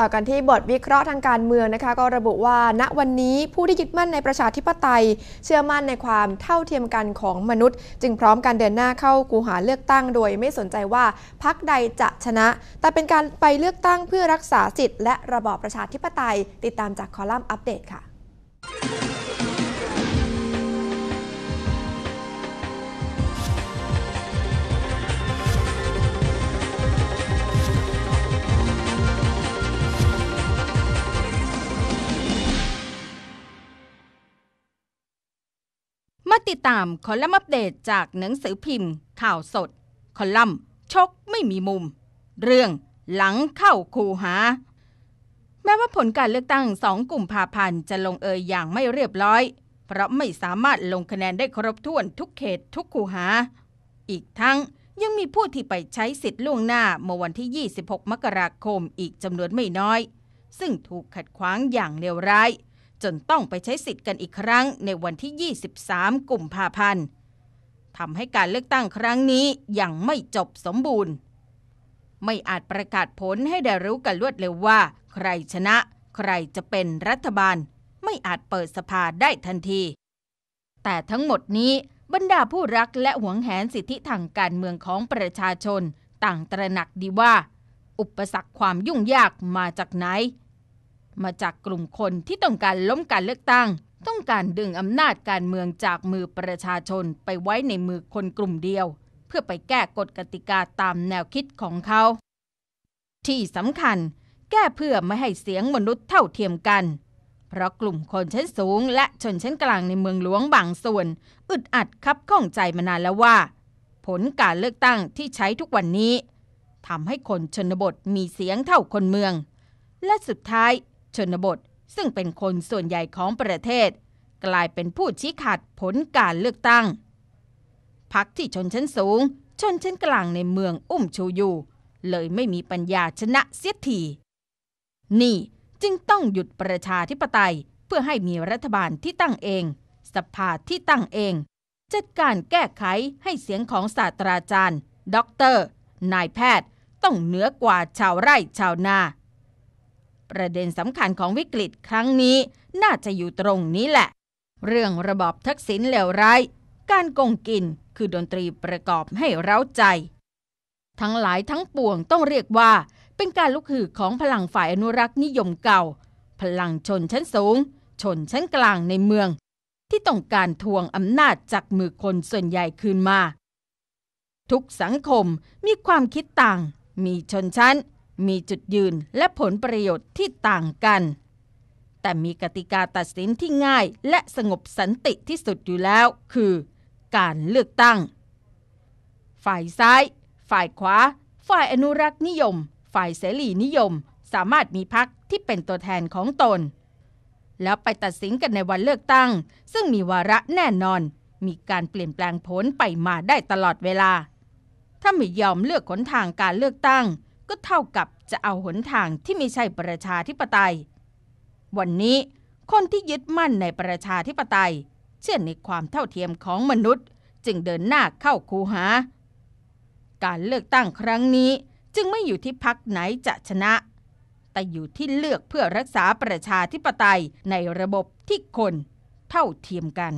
ต่อกันที่บทวิเคราะห์ทางการเมืองนะคะ ก็ระบุว่า ณวันนี้ผู้ที่ยึดมั่นในประชาธิปไตย เชื่อมั่นในความเท่าเทียมกันของมนุษย์ จึงพร้อมการเดินหน้าเข้ากูหาเลือกตั้ง โดยไม่สนใจว่าพรรคใดจะชนะ แต่เป็นการไปเลือกตั้งเพื่อรักษาสิทธิ์และระบอบประชาธิปไตย ติดตามจากคอลัมน์อัปเดตค่ะติดตามคอลัมน์อัปเดตจากหนังสือพิมพ์ ข่าวสด คอลัมน์ ชกไม่มีมุม เรื่องหลังเข้าคูหา แม้ว่าผลการเลือกตั้งสองกลุ่มพาพันจะลงเอยอย่างไม่เรียบร้อย เพราะไม่สามารถลงคะแนนได้ครบถ้วนทุกเขตทุกคูหา อีกทั้งยังมีผู้ที่ไปใช้สิทธิ์ล่วงหน้าเมื่อวันที่ 26 มกราคมอีกจำนวนไม่น้อย ซึ่งถูกขัดขวางอย่างเลวร้ายจนต้องไปใช้สิทธิ์กันอีกครั้งในวันที่ 23กุมภาพันธ์ ทำให้การเลือกตั้งครั้งนี้ยังไม่จบสมบูรณ์ ไม่อาจประกาศผลให้ได้รู้กันรวดเลยว่า ใครชนะใครจะเป็นรัฐบาล ไม่อาจเปิดสภาได้ทันที แต่ทั้งหมดนี้บรรดาผู้รักและหวงแหนสิทธิทางการเมืองของประชาชน ต่างตระหนักดีว่า อุปสรรคความยุ่งยากมาจากไหนมาจากกลุ่มคนที่ต้องการล้มการเลือกตั้ง ต้องการดึงอำนาจการเมืองจากมือประชาชนไปไว้ในมือคนกลุ่มเดียว เพื่อไปแก้กฎกติกาตามแนวคิดของเขา ที่สำคัญ แก้เพื่อไม่ให้เสียงมนุษย์เท่าเทียมกัน เพราะกลุ่มคนชั้นสูง และชนชั้นกลางในเมืองหลวงบางส่วน อึดอัดคับข้องใจมานานแล้วว่า ผลการเลือกตั้งที่ใช้ทุกวันนี้ทำให้คนชนบทมีเสียงเท่าคนเมือง และสุดท้ายชนบท ซึ่งเป็นคนส่วนใหญ่ของประเทศ กลายเป็นผู้ชี้ขาดผลการเลือกตั้ง พักที่ชนชั้นสูงชนชั้นกลางในเมืองอุ้มชูอยู่ เลยไม่มีปัญญาชนะเสียทีนี่จึงต้องหยุดประชาธิปไตยเพื่อให้มีรัฐบาลที่ตั้งเองสภาที่ตั้งเอง จัดการแก้ไขให้เสียงของศาสตราจารย์ด็อกเตอร์นายแพทย์ต้องเหนือกว่าชาวไร่ชาวนาประเด็นสำคัญของวิกฤตครั้งนี้น่าจะอยู่ตรงนี้แหละ เรื่องระบอบทักษิณเลวร้าย การกงกินคือดนตรีประกอบให้เร้าใจ ทั้งหลายทั้งปวงต้องเรียกว่าเป็นการลุกฮือของพลังฝ่ายอนุรักษ์นิยมเก่า พลังชนชั้นสูง ชนชั้นกลางในเมือง ที่ต้องการทวงอำนาจจากมือคนส่วนใหญ่คืนมา ทุกสังคมมีความคิดต่าง มีชนชั้นมีจุดยืนและผลประโยชน์ที่ต่างกัน แต่มีกติกาตัดสินที่ง่ายและสงบสันติที่สุดอยู่แล้วคือ การเลือกตั้ง ฝ่ายซ้าย ฝ่ายขวา ฝ่ายอนุรักษ์นิยม ฝ่ายเสรีนิยม สามารถมีพักที่เป็นตัวแทนของตน แล้วไปตัดสินกันในวันเลือกตั้ง ซึ่งมีวาระแน่นอน มีการเปลี่ยนแปลงผลไปมาได้ตลอดเวลา ถ้าไม่ยอมเลือกขนทางการเลือกตั้งก็เท่ากับจะเอาหนทางที่ไม่ใช่ประชาธิปไตย วันนี้คนที่ยึดมั่นในประชาธิปไตย เชื่อในความเท่าเทียมของมนุษย์ จึงเดินหน้าเข้าคูหา การเลือกตั้งครั้งนี้จึงไม่อยู่ที่พักไหนจะชนะ แต่อยู่ที่เลือกเพื่อรักษาประชาธิปไตยในระบบที่คนเท่าเทียมกัน